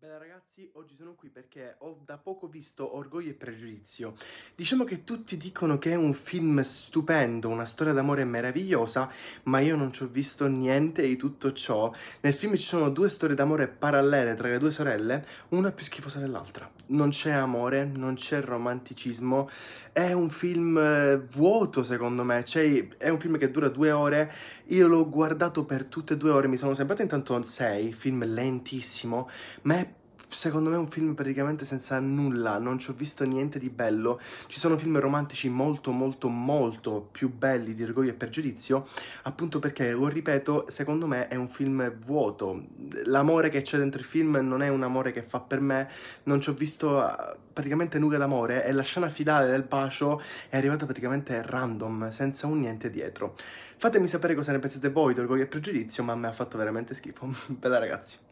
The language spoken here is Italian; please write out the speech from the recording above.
Bella ragazzi, oggi sono qui perché ho da poco visto Orgoglio e Pregiudizio. Diciamo che tutti dicono che è un film stupendo, una storia d'amore meravigliosa, ma io non ci ho visto niente di tutto ciò. Nel film ci sono due storie d'amore parallele tra le due sorelle, una più schifosa dell'altra. Non c'è amore, non c'è romanticismo, è un film eh, vuoto secondo me, cioè, è un film che dura due ore, io l'ho guardato per tutte e due ore, mi sono sembrato intanto sei, film lentissimo, ma è secondo me è un film praticamente senza nulla, non ci ho visto niente di bello. Ci sono film romantici molto molto molto più belli di Orgoglio e Pregiudizio, appunto perché, lo ripeto, secondo me è un film vuoto. L'amore che c'è dentro il film non è un amore che fa per me, non ci ho visto eh, praticamente nulla d'amore e la scena finale del bacio è arrivata praticamente random, senza un niente dietro. Fatemi sapere cosa ne pensate voi di Orgoglio e Pregiudizio, ma a me ha fatto veramente schifo. Bella ragazzi.